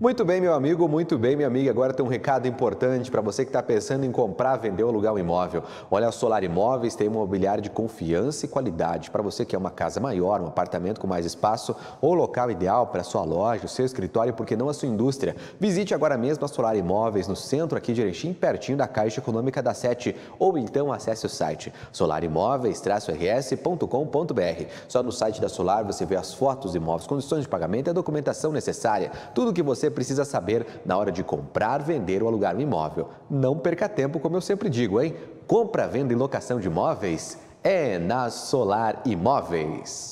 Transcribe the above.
Muito bem, meu amigo, muito bem, minha amiga. Agora tem um recado importante para você que está pensando em comprar, vender ou alugar um imóvel. Olha, a Solar Imóveis tem um imobiliário de confiança e qualidade para você que é uma casa maior, um apartamento com mais espaço ou local ideal para sua loja, o seu escritório, porque não a sua indústria. Visite agora mesmo a Solar Imóveis no centro aqui de Erechim, pertinho da Caixa Econômica da Sete, ou então acesse o site solarimóveis-rs.com.br. Só no site da Solar você vê as fotos, imóveis, condições de pagamento e a documentação necessária. Tudo que você você precisa saber na hora de comprar, vender ou alugar um imóvel. Não perca tempo, como eu sempre digo, hein? Compra, venda e locação de imóveis é na Solar Imóveis.